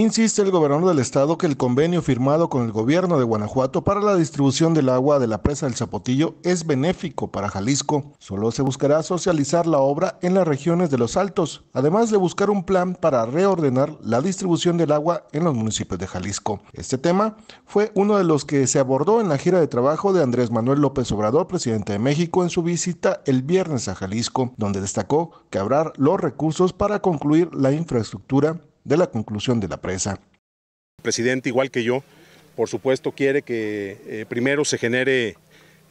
Insiste el gobernador del estado que el convenio firmado con el gobierno de Guanajuato para la distribución del agua de la presa del Zapotillo es benéfico para Jalisco. Solo se buscará socializar la obra en las regiones de los Altos, además de buscar un plan para reordenar la distribución del agua en los municipios de Jalisco. Este tema fue uno de los que se abordó en la gira de trabajo de Andrés Manuel López Obrador, presidente de México, en su visita el viernes a Jalisco, donde destacó que habrá los recursos para concluir la infraestructura de la conclusión de la presa. El presidente, igual que yo, por supuesto quiere que eh, primero se genere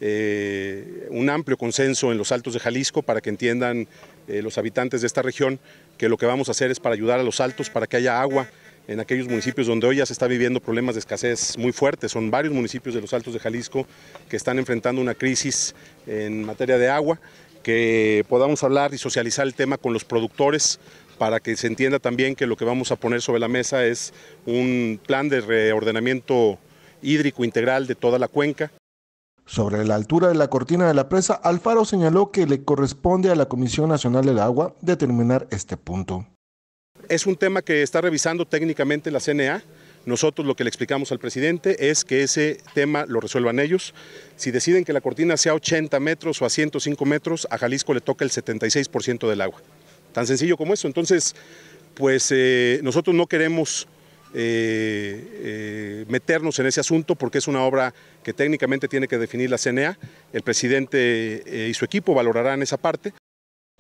eh, un amplio consenso en los altos de Jalisco para que entiendan eh, los habitantes de esta región que lo que vamos a hacer es para ayudar a los altos, para que haya agua en aquellos municipios donde hoy ya se está viviendo problemas de escasez muy fuertes. Son varios municipios de los altos de Jalisco que están enfrentando una crisis en materia de agua, que podamos hablar y socializar el tema con los productores, para que se entienda también que lo que vamos a poner sobre la mesa es un plan de reordenamiento hídrico integral de toda la cuenca. Sobre la altura de la cortina de la presa, Alfaro señaló que le corresponde a la Comisión Nacional del Agua determinar este punto. Es un tema que está revisando técnicamente la CNA. Nosotros lo que le explicamos al presidente es que ese tema lo resuelvan ellos. Si deciden que la cortina sea a 80 metros o a 105 metros, a Jalisco le toca el 76% del agua. Tan sencillo como eso. Entonces, pues eh, nosotros no queremos eh, eh, meternos en ese asunto porque es una obra que técnicamente tiene que definir la CNA. El presidente y su equipo valorarán esa parte.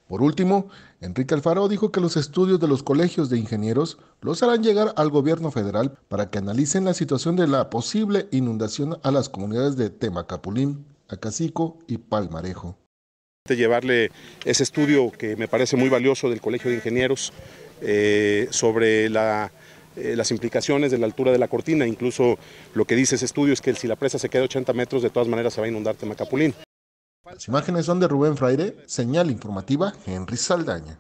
Por último, Enrique Alfaro dijo que los estudios de los colegios de ingenieros los harán llegar al gobierno federal para que analicen la situación de la posible inundación a las comunidades de Temacapulín, Acacico y Palmarejo. De llevarle ese estudio que me parece muy valioso del Colegio de Ingenieros eh, sobre eh, las implicaciones de la altura de la cortina, incluso lo que dice ese estudio es que si la presa se queda 80 metros, de todas maneras se va a inundar Temacapulín. Las imágenes son de Rubén Fraire, señal informativa Henry Saldaña.